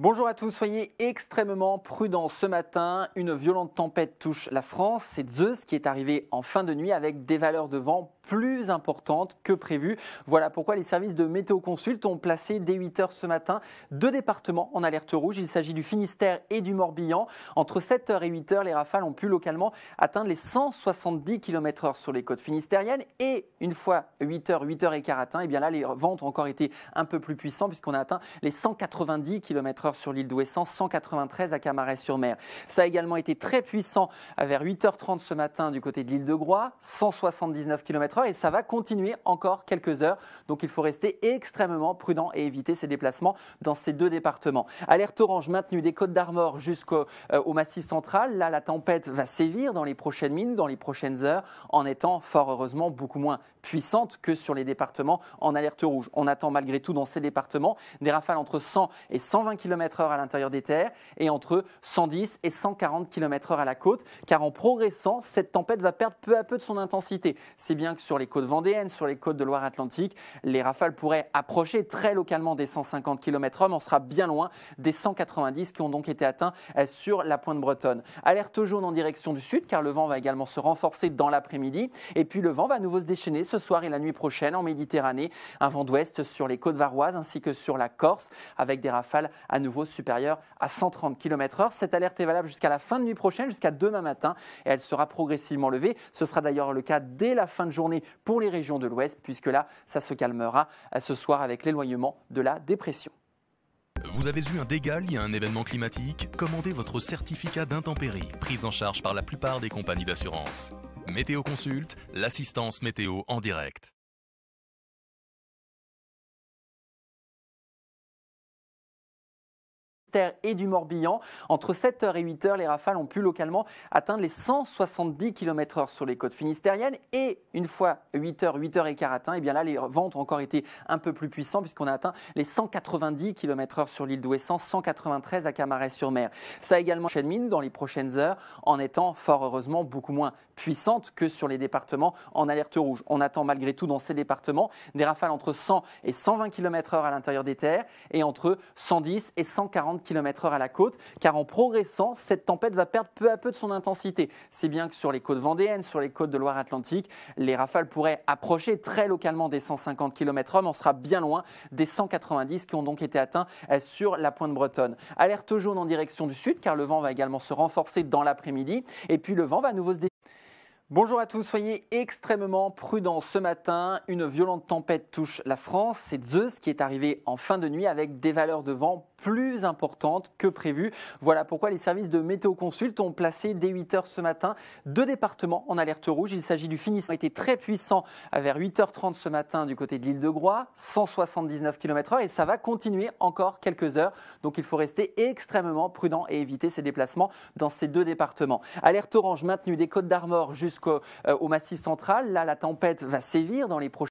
Bonjour à tous, soyez extrêmement prudents ce matin. Une violente tempête touche la France. C'est Zeus qui est arrivé en fin de nuit avec des valeurs de vent plus importante que prévu. Voilà pourquoi les services de Météo Consult ont placé dès 8h ce matin deux départements en alerte rouge. Il s'agit du Finistère et du Morbihan. Entre 7h et 8h, les rafales ont pu localement atteindre les 170 km/h sur les côtes finistériennes. Et une fois 8h, 8h15 atteint, et eh bien là, les vents ont encore été un peu plus puissants puisqu'on a atteint les 190 km/h sur l'île d'Ouessant, 193 à Camaret-sur-Mer. Ça a également été très puissant vers 8h30 ce matin du côté de l'île de Groix, 179 km/h et ça va continuer encore quelques heures. Donc il faut rester extrêmement prudent et éviter ces déplacements dans ces deux départements. Alerte orange maintenue des Côtes d'Armor jusqu'au euh, Massif central. Là, la tempête va sévir dans les prochaines minutes, dans les prochaines heures, en étant fort heureusement beaucoup moins puissante que sur les départements en alerte rouge. On attend malgré tout dans ces départements des rafales entre 100 et 120 km/h à l'intérieur des terres et entre 110 et 140 km/h à la côte, car en progressant, cette tempête va perdre peu à peu de son intensité. C'est bien que sur les côtes vendéennes, sur les côtes de Loire-Atlantique. Les rafales pourraient approcher très localement des 150 km/h. On sera bien loin des 190 qui ont donc été atteints euh, sur la pointe bretonne. Alerte jaune en direction du sud, car le vent va également se renforcer dans l'après-midi. Et puis le vent va à nouveau se déchaîner ce soir et la nuit prochaine en Méditerranée. Un vent d'ouest sur les côtes varoises ainsi que sur la Corse, avec des rafales à nouveau supérieures à 130 km/h. Cette alerte est valable jusqu'à la fin de nuit prochaine, jusqu'à demain matin, et elle sera progressivement levée. Ce sera d'ailleurs le cas dès la fin de journée pour les régions de l'Ouest, puisque là, ça se calmera euh, ce soir avec l'éloignement de la dépression. Vous avez eu un dégât lié à un événement climatique Commandez votre certificat d'intempérie, pris en charge par la plupart des compagnies d'assurance. Météo Consulte, l'assistance météo en direct. et du Morbihan. Entre 7h et 8h, les rafales ont pu localement atteindre les 170 km/h sur les côtes finistériennes. Et une fois 8h, h et atteint, et eh bien là, les vents ont encore été un peu plus puissants puisqu'on a atteint les 190 km/h sur l'île d'Ouessant, 193 à Camaret-sur-Mer. Ça a également mine dans les prochaines heures en étant fort heureusement beaucoup moins puissante que sur les départements en alerte rouge. On attend malgré tout dans ces départements des rafales entre 100 et 120 km/h à l'intérieur des terres et entre 110 et 140 km/h à la côte, car en progressant, cette tempête va perdre peu à peu de son intensité. C'est bien que sur les côtes vendéennes, sur les côtes de Loire-Atlantique, les rafales pourraient approcher très localement des 150 km/h, mais on sera bien loin des 190 qui ont donc été atteints euh, sur la pointe bretonne. Alerte jaune en direction du sud, car le vent va également se renforcer dans l'après-midi, et puis le vent va à nouveau se Bonjour à tous, soyez extrêmement prudents ce matin. Une violente tempête touche la France. C'est Zeus qui est arrivé en fin de nuit avec des valeurs de vent plus importante que prévu. Voilà pourquoi les services de Météo Consult ont placé dès 8h ce matin deux départements en alerte rouge. Il s'agit du Finistère, qui a été très puissant vers 8h30 ce matin du côté de l'île de Groix, 179 km/h et ça va continuer encore quelques heures. Donc il faut rester extrêmement prudent et éviter ces déplacements dans ces deux départements. Alerte orange maintenue des Côtes d'Armor jusqu'au euh, Massif central. Là, la tempête va sévir dans les prochains